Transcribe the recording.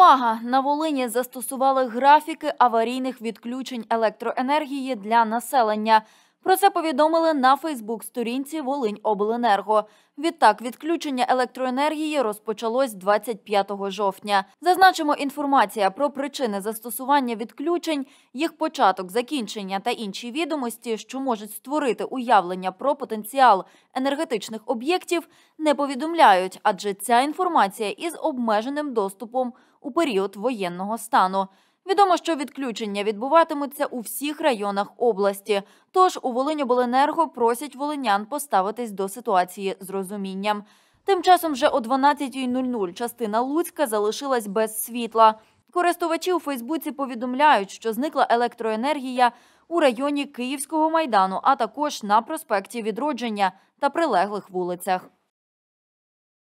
Увага! На Волині застосували графіки аварійних відключень електроенергії для населення. Про це повідомили на Фейсбук-сторінці Волиньобленерго. Відтак відключення електроенергії розпочалось 25 жовтня. Зазначимо інформація про причини застосування відключень, їх початок, закінчення та інші відомості, що можуть створити уявлення про потенціал енергетичних об'єктів, не повідомляють, адже ця інформація із обмеженим доступом у період воєнного стану. Відомо, що відключення відбуватимуться у всіх районах області. Тож у Волиньобленерго просять волинян поставитись до ситуації з розумінням. Тим часом вже о 12.00 частина Луцька залишилась без світла. Користувачі у Фейсбуці повідомляють, що зникла електроенергія у районі Київського майдану, а також на проспекті Відродження та прилеглих вулицях.